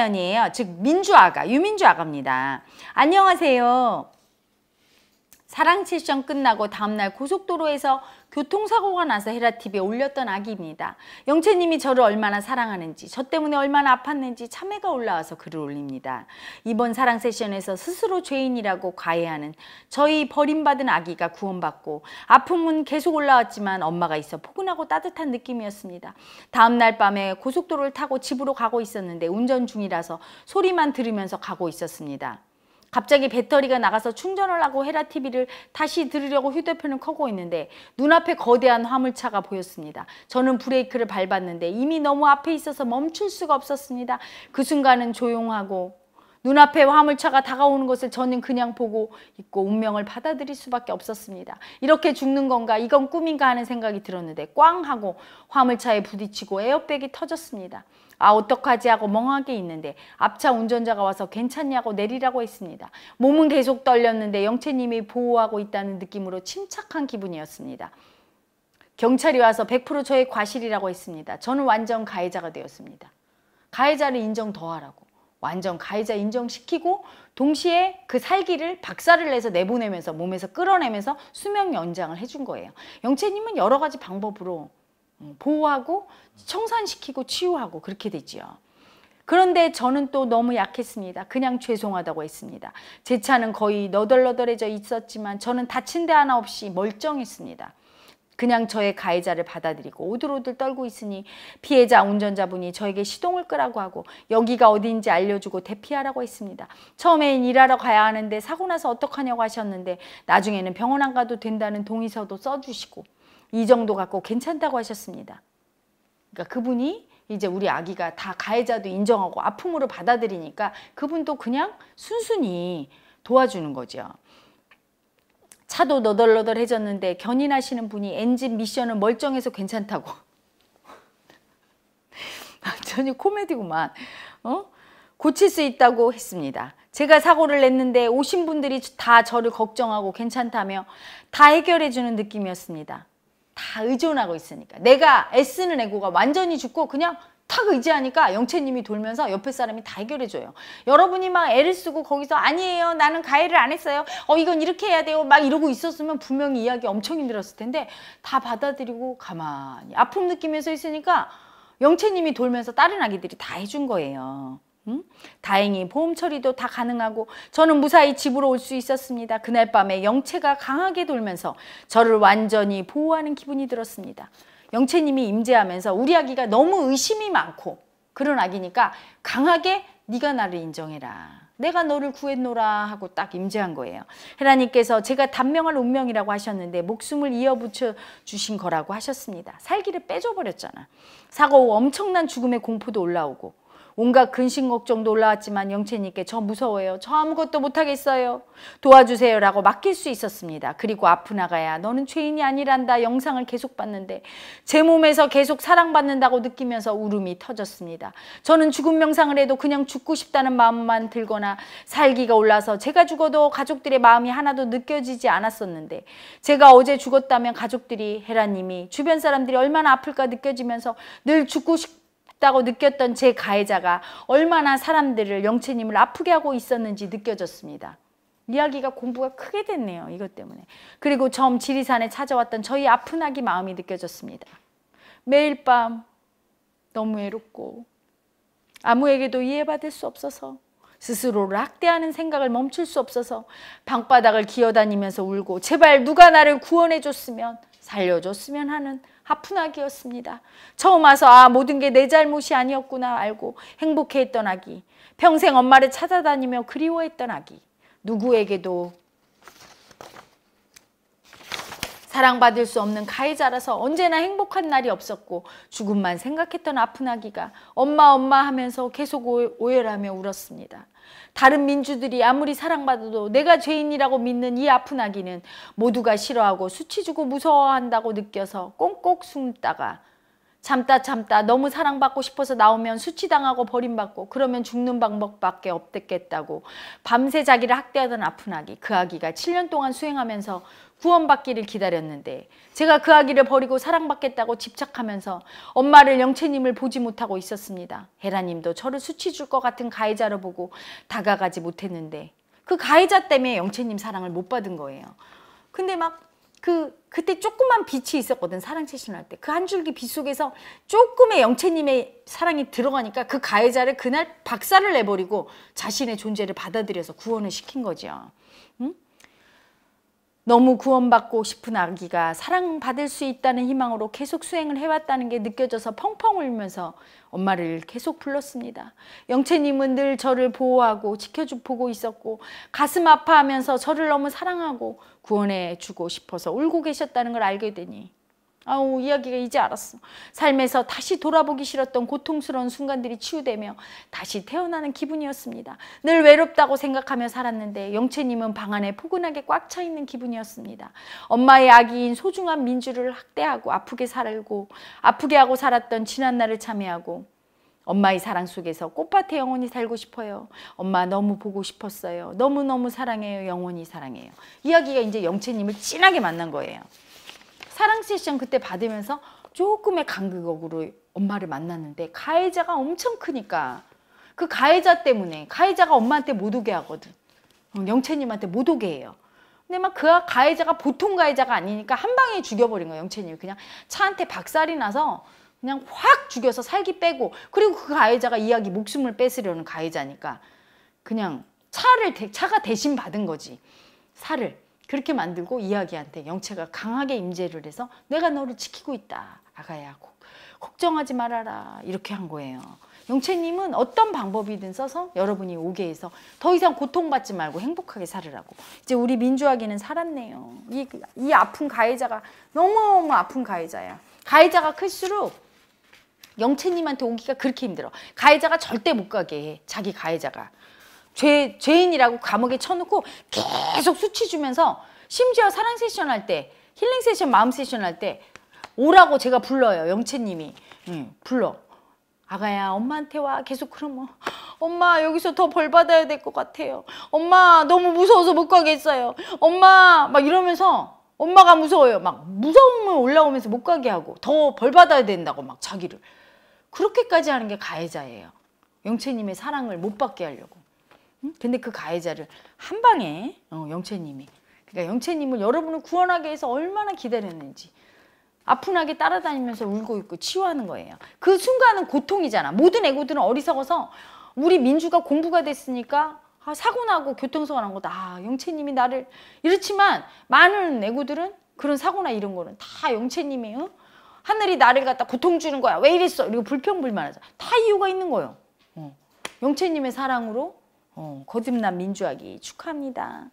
사연이에요. 즉 민주아가, 유민주아가입니다. 안녕하세요. 사랑칠션 끝나고 다음날 고속도로에서 교통사고가 나서 헤라TV에 올렸던 아기입니다. 영채님이 저를 얼마나 사랑하는지 저 때문에 얼마나 아팠는지 참회가 올라와서 글을 올립니다. 이번 사랑 세션에서 스스로 죄인이라고 과외하는 저희 버림받은 아기가 구원받고 아픔은 계속 올라왔지만 엄마가 있어 포근하고 따뜻한 느낌이었습니다. 다음날 밤에 고속도로를 타고 집으로 가고 있었는데 운전 중이라서 소리만 들으면서 가고 있었습니다. 갑자기 배터리가 나가서 충전을 하고 헤라 TV를 다시 들으려고 휴대폰을 켜고 있는데 눈앞에 거대한 화물차가 보였습니다. 저는 브레이크를 밟았는데 이미 너무 앞에 있어서 멈출 수가 없었습니다. 그 순간은 조용하고 눈앞에 화물차가 다가오는 것을 저는 그냥 보고 있고 운명을 받아들일 수밖에 없었습니다. 이렇게 죽는 건가 이건 꿈인가 하는 생각이 들었는데 꽝 하고 화물차에 부딪히고 에어백이 터졌습니다. 아 어떡하지 하고 멍하게 있는데 앞차 운전자가 와서 괜찮냐고 내리라고 했습니다. 몸은 계속 떨렸는데 영채님이 보호하고 있다는 느낌으로 침착한 기분이었습니다. 경찰이 와서 100% 저의 과실이라고 했습니다. 저는 완전 가해자가 되었습니다. 가해자를 인정 더 하라고. 완전 가해자 인정시키고 동시에 그 살기를 박살을 내서 내보내면서 몸에서 끌어내면서 수명 연장을 해준 거예요. 영채님은 여러 가지 방법으로 음, 보호하고 청산시키고 치유하고 그렇게 되지요. 그런데 저는 또 너무 약했습니다. 그냥 죄송하다고 했습니다. 제 차는 거의 너덜너덜해져 있었지만 저는 다친 데 하나 없이 멀쩡했습니다. 그냥 저의 가해자를 받아들이고 오들오들 떨고 있으니 피해자 운전자분이 저에게 시동을 끄라고 하고 여기가 어디인지 알려주고 대피하라고 했습니다. 처음엔 일하러 가야 하는데 사고 나서 어떡하냐고 하셨는데 나중에는 병원 안 가도 된다는 동의서도 써주시고 이 정도 갖고 괜찮다고 하셨습니다. 그러니까 그분이 이제 우리 아기가 다 가해자도 인정하고 아픔으로 받아들이니까 그분도 그냥 순순히 도와주는 거죠. 차도 너덜너덜해졌는데 견인하시는 분이 엔진 미션을 멀쩡해서 괜찮다고. 아, 전혀 코미디구만. 어? 고칠 수 있다고 했습니다. 제가 사고를 냈는데 오신 분들이 다 저를 걱정하고 괜찮다며 다 해결해주는 느낌이었습니다. 다 의존하고 있으니까. 내가 애쓰는 애고가 완전히 죽고 그냥 탁 의지하니까 영채님이 돌면서 옆에 사람이 다 해결해줘요. 여러분이 막 애를 쓰고 거기서 아니에요. 나는 가해를 안 했어요. 어 이건 이렇게 해야 돼요. 막 이러고 있었으면 분명히 이야기 엄청 힘들었을 텐데 다 받아들이고 가만히 아픔 느끼면서 있으니까 영채님이 돌면서 다른 아기들이 다 해준 거예요. 응? 다행히 보험 처리도 다 가능하고 저는 무사히 집으로 올 수 있었습니다. 그날 밤에 영채가 강하게 돌면서 저를 완전히 보호하는 기분이 들었습니다. 영채님이 임재하면서 우리 아기가 너무 의심이 많고 그런 아기니까 강하게 네가 나를 인정해라. 내가 너를 구했노라 하고 딱 임재한 거예요. 헤라님께서 제가 단명할 운명이라고 하셨는데 목숨을 이어붙여 주신 거라고 하셨습니다. 살기를 빼줘버렸잖아. 사고 후 엄청난 죽음의 공포도 올라오고 온갖 근심 걱정도 올라왔지만 영채님께 저 무서워요. 저 아무것도 못하겠어요. 도와주세요 라고 맡길 수 있었습니다. 그리고 아프나가야 너는 죄인이 아니란다 영상을 계속 봤는데 제 몸에서 계속 사랑받는다고 느끼면서 울음이 터졌습니다. 저는 죽음 명상을 해도 그냥 죽고 싶다는 마음만 들거나 살기가 올라서 제가 죽어도 가족들의 마음이 하나도 느껴지지 않았었는데 제가 어제 죽었다면 가족들이 헤라님이 주변 사람들이 얼마나 아플까 느껴지면서 늘 죽고 싶 싶다고 느꼈던 제 가해자가 얼마나 사람들을 영채님을 아프게 하고 있었는지 느껴졌습니다. 이야기가 공부가 크게 됐네요. 이것 때문에. 그리고 점 지리산에 찾아왔던 저희 아픈 아기 마음이 느껴졌습니다. 매일 밤 너무 외롭고 아무에게도 이해받을 수 없어서 스스로를 대하는 생각을 멈출 수 없어서 방바닥을 기어다니면서 울고 제발 누가 나를 구원해줬으면 살려줬으면 하는 아픈 아기였습니다 처음 와서 아 모든 게 내 잘못이 아니었구나 알고 행복해했던 아기. 평생 엄마를 찾아다니며 그리워했던 아기. 누구에게도 사랑받을 수 없는 가해자라서 언제나 행복한 날이 없었고 죽음만 생각했던 아픈 아기가 엄마 엄마 하면서 계속 오열하며 울었습니다. 다른 민주들이 아무리 사랑받아도 내가 죄인이라고 믿는 이 아픈 아기는 모두가 싫어하고 수치주고 무서워한다고 느껴서 꽁꽁 숨다가 참다 참다 너무 사랑받고 싶어서 나오면 수치당하고 버림받고 그러면 죽는 방법밖에 없겠다고 밤새 자기를 학대하던 아픈 아기 그 아기가 7년 동안 수행하면서 구원받기를 기다렸는데 제가 그 아기를 버리고 사랑받겠다고 집착하면서 엄마를 영채님을 보지 못하고 있었습니다. 헤라님도 저를 수치 줄 것 같은 가해자로 보고 다가가지 못했는데 그 가해자 때문에 영채님 사랑을 못 받은 거예요. 근데 막그 그때 조그만 빛이 있었거든 사랑 채신할 때 그 한 줄기 빛 속에서 조금의 영채님의 사랑이 들어가니까 그 가해자를 그날 박살을 내버리고 자신의 존재를 받아들여서 구원을 시킨 거죠 응? 너무 구원받고 싶은 아기가 사랑받을 수 있다는 희망으로 계속 수행을 해왔다는 게 느껴져서 펑펑 울면서 엄마를 계속 불렀습니다. 영채님은 늘 저를 보호하고 지켜주고 있었고 가슴 아파하면서 저를 너무 사랑하고 구원해주고 싶어서 울고 계셨다는 걸 알게 되니 아우 이야기가 이제 알았어. 삶에서 다시 돌아보기 싫었던 고통스러운 순간들이 치유되며 다시 태어나는 기분이었습니다. 늘 외롭다고 생각하며 살았는데 영채님은 방 안에 포근하게 꽉 차 있는 기분이었습니다. 엄마의 아기인 소중한 민주를 학대하고 아프게 살고 아프게 하고 살았던 지난 날을 참회하고 엄마의 사랑 속에서 꽃밭에 영원히 살고 싶어요. 엄마 너무 보고 싶었어요. 너무너무 사랑해요. 영원히 사랑해요. 이야기가 이제 영채님을 진하게 만난 거예요. 사랑 세션 그때 받으면서 조금의 간극으로 엄마를 만났는데 가해자가 엄청 크니까 그 가해자 때문에 가해자가 엄마한테 못 오게 하거든. 어, 영채님한테 못 오게 해요. 근데 막 그 가해자가 보통 가해자가 아니니까 한 방에 죽여버린 거예요. 영채님 그냥 차한테 박살이 나서 그냥 확 죽여서 살기 빼고 그리고 그 가해자가 이야기 목숨을 뺏으려는 가해자니까 그냥 차를 차가 대신 받은 거지. 살을. 그렇게 만들고 이야기한테 영체가 강하게 임재를 해서 내가 너를 지키고 있다. 아가야 걱정하지 말아라 이렇게 한 거예요. 영채님은 어떤 방법이든 써서 여러분이 오게 해서 더 이상 고통받지 말고 행복하게 살으라고 이제 우리 민주학이는 살았네요. 이, 이 아픈 가해자가 너무너무 아픈 가해자야. 가해자가 클수록 영채님한테 오기가 그렇게 힘들어. 가해자가 절대 못 가게 해. 자기 가해자가. 죄, 죄인이라고 감옥에 쳐놓고 계속 수치 주면서 심지어 사랑 세션 할 때 힐링 세션 마음 세션 할 때 오라고 제가 불러요 영채님이 응, 예, 불러 아가야 엄마한테 와 계속 그러면 엄마 여기서 더 벌 받아야 될 것 같아요 엄마 너무 무서워서 못 가겠어요 엄마 막 이러면서 엄마가 무서워요 막 무서움을 올라오면서 못 가게 하고 더 벌 받아야 된다고 막 자기를 그렇게까지 하는 게 가해자예요 영채님의 사랑을 못 받게 하려고 근데 그 가해자를 한 방에 어, 영채님이 그러니까 영채님을 여러분을 구원하게해서 얼마나 기다렸는지 아픈하게 따라다니면서 울고 있고 치유하는 거예요. 그 순간은 고통이잖아. 모든 애고들은 어리석어서 우리 민주가 공부가 됐으니까 아, 사고 나고 교통사고 난 거다. 아, 영채님이 나를 이렇지만 많은 애고들은 그런 사고나 이런 거는 다 영채님이에요. 하늘이 나를 갖다 고통 주는 거야. 왜 이랬어? 그리고 불평불만하자. 다 이유가 있는 거예요. 어. 영채님의 사랑으로 어, 거듭난 민주화기 축하합니다.